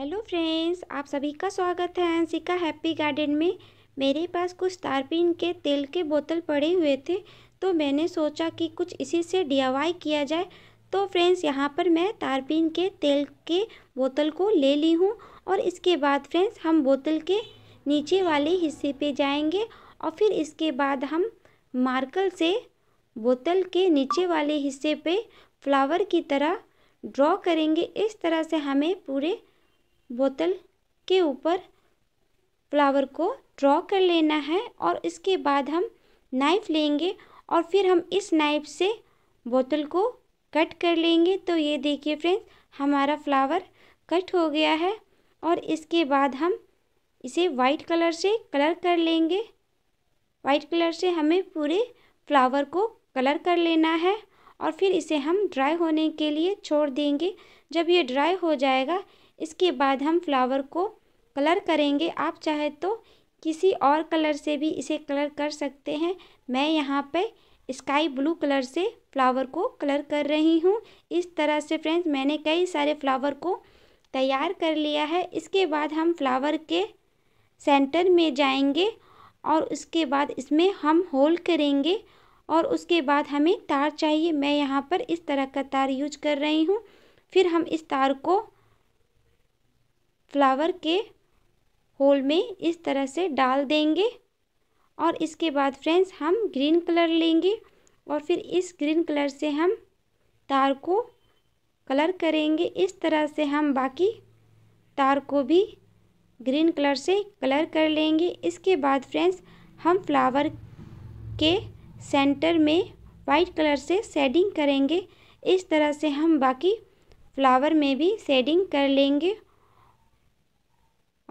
hello friends आप सभी का स्वागत है अंशिका हैप्पी गार्डन में मेरे पास कुछ तारपीन के तेल के बोतल पड़े हुए थे तो मैंने सोचा कि कुछ इसी से डी किया जाए तो फ्रेंड्स यहाँ पर मैं तारपीन के तेल के बोतल को ले ली हूँ और इसके बाद फ्रेंड्स हम बोतल के नीचे वाले हिस्से पे जाएंगे और फिर इसके बाद हम मार्कल से बोतल के नीचे वाले हिस्से पे फ्लावर की तरह ड्रॉ करेंगे इस तरह से हमें पूरे बोतल के ऊपर फ्लावर को ड्रॉ कर लेना है और इसके बाद हम नाइफ़ लेंगे और फिर हम इस नाइफ़ से बोतल को कट कर लेंगे तो ये देखिए फ्रेंड्स हमारा फ्लावर कट हो गया है और इसके बाद हम इसे वाइट कलर से कलर कर लेंगे वाइट कलर से हमें पूरे फ्लावर को कलर कर लेना है और फिर इसे हम ड्राई होने के लिए छोड़ देंगे जब ये ड्राई हो जाएगा इसके बाद हम फ्लावर को कलर करेंगे आप चाहे तो किसी और कलर से भी इसे कलर कर सकते हैं मैं यहाँ पे स्काई ब्लू कलर से फ्लावर को कलर कर रही हूँ इस तरह से फ्रेंड्स मैंने कई सारे फ्लावर को तैयार कर लिया है इसके बाद हम फ्लावर के सेंटर में जाएंगे और उसके बाद इसमें हम होल करेंगे और उसके बाद हमें तार चाहिए मैं यहाँ पर इस तरह का तार यूज कर रही हूँ फिर हम इस तार को फ्लावर के होल में इस तरह से डाल देंगे और इसके बाद फ्रेंड्स हम ग्रीन कलर लेंगे और फिर इस ग्रीन कलर से हम तार को कलर करेंगे इस तरह से हम बाकी तार को भी ग्रीन कलर से कलर कर लेंगे इसके बाद फ्रेंड्स हम फ्लावर के सेंटर में वाइट कलर से शेडिंग करेंगे इस तरह से हम बाकी फ्लावर में भी शेडिंग कर लेंगे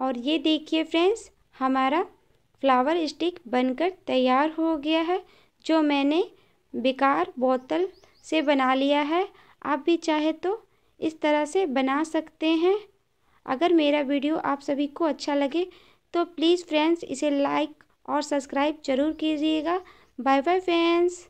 और ये देखिए फ्रेंड्स हमारा फ्लावर स्टिक बनकर तैयार हो गया है जो मैंने बेकार बोतल से बना लिया है आप भी चाहे तो इस तरह से बना सकते हैं अगर मेरा वीडियो आप सभी को अच्छा लगे तो प्लीज़ फ्रेंड्स इसे लाइक और सब्सक्राइब ज़रूर कीजिएगा बाय बाय फ्रेंड्स